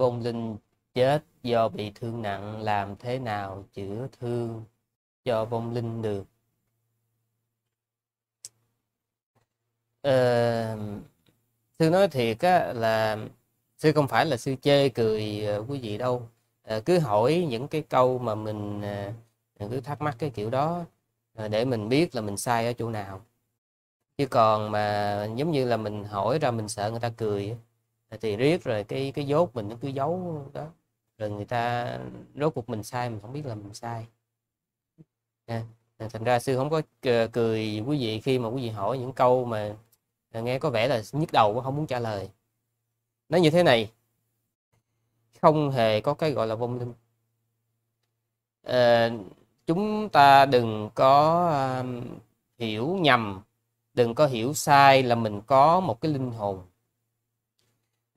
vong Linh chết do bị thương nặng làm thế nào chữa thương cho vong linh được? Ờ, sư nói thiệt á, là sư không phải là sư chê cười quý ờ, vị đâu. À, cứ hỏi những cái câu mà mình, ờ, mình cứ thắc mắc cái kiểu đó để mình biết là mình sai ở chỗ nào. Chứ còn mà giống như là mình hỏi ra mình sợ người ta cười thì riết rồi cái cái dốt mình nó cứ giấu đó rồi người ta rốt cuộc mình sai mình không biết là mình sai thành ra sư không có cười quý vị khi mà quý vị hỏi những câu mà à, nghe có vẻ là nhức đầu quá không muốn trả lời nói như thế này không hề có cái gọi là vong linh à, chúng ta đừng có à, hiểu nhầm đừng có hiểu sai là mình có một cái linh hồn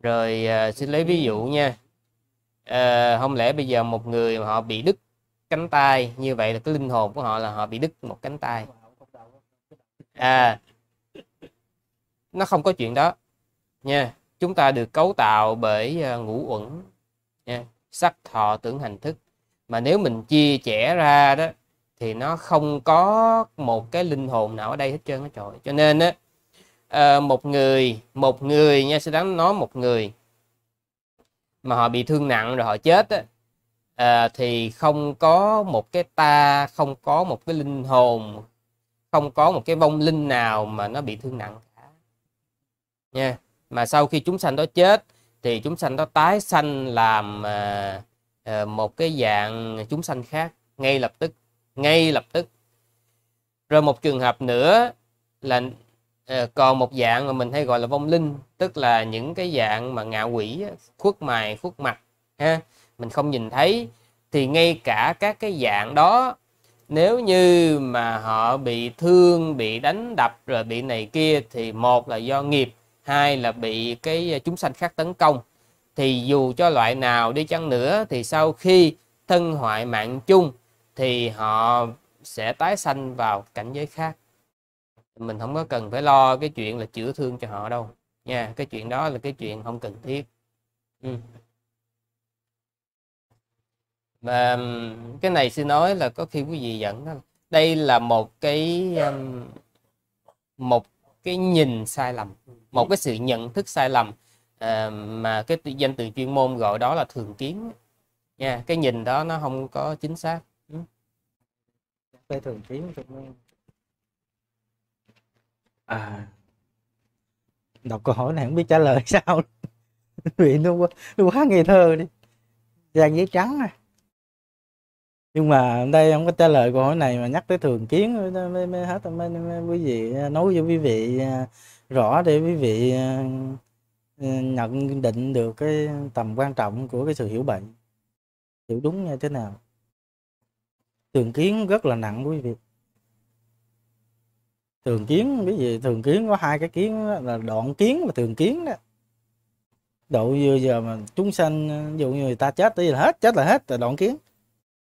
rồi à, xin lấy ví dụ nha à, không lẽ bây giờ một người họ bị đứt cánh tay như vậy là cái linh hồn của họ là họ bị đứt một cánh tay à nó không có chuyện đó nha chúng ta được cấu tạo bởi à, ngũ uẩn nha sắc thọ tưởng hành thức mà nếu mình chia chẻ ra đó thì nó không có một cái linh hồn nào ở đây hết trơn á trời cho nên á Ờ, một người một người nha sẽ đáng nói một người mà họ bị thương nặng rồi họ chết á, à, thì không có một cái ta không có một cái linh hồn không có một cái vong linh nào mà nó bị thương nặng cả nha mà sau khi chúng sanh đó chết thì chúng sanh đó tái sanh làm à, à, một cái dạng chúng sanh khác ngay lập tức ngay lập tức rồi một trường hợp nữa là Ờ, còn một dạng mà mình hay gọi là vong linh tức là những cái dạng mà ngạ quỷ khuất mài khuất mặt ha mình không nhìn thấy thì ngay cả các cái dạng đó nếu như mà họ bị thương bị đánh đập rồi bị này kia thì một là do nghiệp hai là bị cái ờ, chúng sanh khác tấn công thì dù cho loại nào đi chăng nữa thì sau khi thân hoại mạng chung thì họ sẽ tái sanh vào cảnh giới khác mình không có cần phải lo cái chuyện là chữa thương cho họ đâu nha cái chuyện đó là cái chuyện không cần thiết ừ. và cái này xin nói là có khi quý vị dẫn đó đây là một cái một cái nhìn sai lầm một cái sự nhận thức sai lầm ờ, mà cái danh từ chuyên môn gọi đó là thường kiến nha cái nhìn đó nó không có chính xác ừ. thường kiến à đọc câu hỏi này không biết trả lời sao vì nó quá nó quá ngây thơ đi dàn giấy trắng à nhưng mà đây không có trả lời câu hỏi này mà nhắc tới thường kiến mới, mới hết mới, mới, quý vị à, nói cho quý vị à, rõ để quý vị à, nhận định được cái tầm quan trọng của cái sự hiểu bệnh hiểu đúng như thế nào thường kiến rất là nặng quý vị thường kiến cái gì thường kiến có hai cái kiến đó, là đoạn kiến và thường kiến đó độ vừa giờ mà chúng sanh ví dụ như người ta chết tới là hết chết là hết là đoạn kiến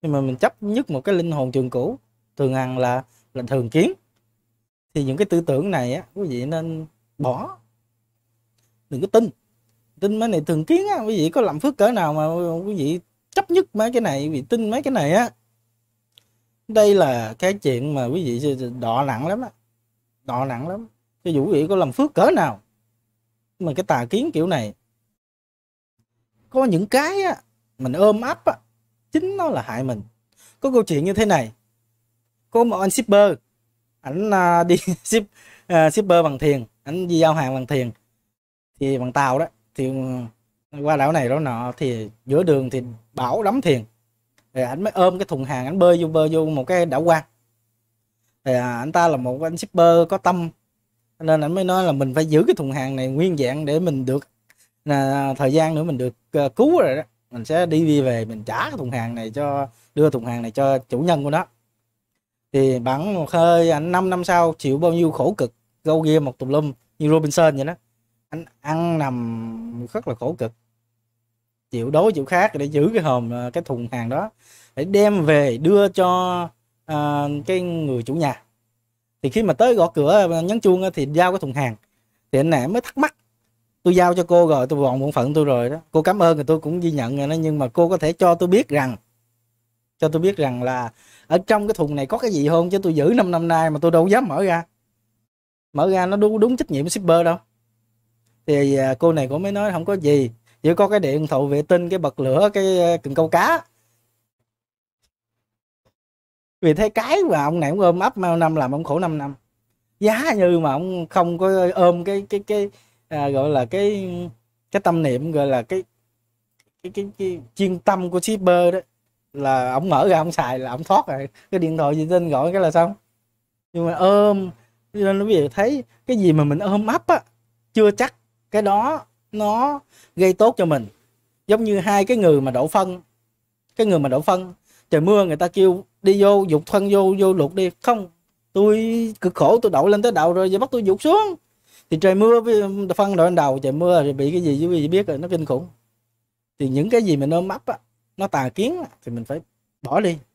nhưng mà mình chấp nhất một cái linh hồn trường cũ thường hằng là là thường kiến thì những cái tư tưởng này á quý vị nên bỏ đừng có tin tin mấy này thường kiến á quý vị có làm phước cỡ nào mà quý vị chấp nhất mấy cái này vì tin mấy cái này á đây là cái chuyện mà quý vị đọ nặng lắm á nọ nặng lắm cho dù quý vị có làm phước cỡ nào mà cái tà kiến kiểu này có những cái á, mình ôm ấp á, chính nó là hại mình có câu chuyện như thế này có một anh shipper ảnh à, đi ship uh, shipper bằng thuyền ảnh đi giao hàng bằng thuyền thì bằng tàu đó thì qua đảo này đó nọ thì giữa đường thì bão đắm thuyền rồi ảnh mới ôm cái thùng hàng ảnh bơi vô bơi vô một cái đảo quan thì à, anh ta là một anh shipper có tâm nên anh mới nói là mình phải giữ cái thùng hàng này nguyên dạng để mình được là thời gian nữa mình được uh, cứu rồi đó mình sẽ đi đi về mình trả cái thùng hàng này cho đưa thùng hàng này cho chủ nhân của nó thì bản một hơi anh 5 năm sau chịu bao nhiêu khổ cực gâu ghia một tùm lum như Robinson vậy đó anh ăn nằm rất là khổ cực chịu đối chịu khác để giữ cái hòm à, cái thùng hàng đó để đem về đưa cho à, cái người chủ nhà thì khi mà tới gõ cửa à, nhấn chuông thì giao cái thùng hàng thì anh nãy mới thắc mắc tôi giao cho cô rồi tôi gọn bổn phận tôi rồi đó cô cảm ơn thì tôi cũng ghi nhận rồi đó nhưng mà cô có thể cho tôi biết rằng cho tôi biết rằng là ở trong cái thùng này có cái gì không chứ tôi giữ 5 năm nay mà tôi đâu dám mở ra mở ra nó đúng đúng trách nhiệm shipper đâu thì à, cô này cũng mới nói không có gì chỉ có cái điện thoại vệ tinh cái bật lửa cái à, cần câu cá vì thấy cái mà ông này cũng ôm ấp bao năm làm ông khổ 5 năm giá như mà ông không có ôm cái cái cái à, gọi là cái cái tâm niệm gọi là cái cái cái, cái chuyên tâm của shipper đó là ông mở ra ông xài là ông thoát rồi cái điện thoại gì tên gọi cái là xong nhưng mà ôm nên nó bây thấy cái gì mà mình ôm ấp á chưa chắc cái đó nó gây tốt cho mình giống như hai cái người mà đổ phân cái người mà đổ phân trời mưa người ta kêu đi vô dục thân vô vô luộc đi không tôi cực khổ tôi đậu lên tới đầu rồi giờ bắt tôi dục xuống thì trời mưa phân đội lên đầu trời mưa thì bị cái gì chứ gì biết rồi nó kinh khủng thì những cái gì mình ôm ấp á, nó tà kiến thì mình phải bỏ đi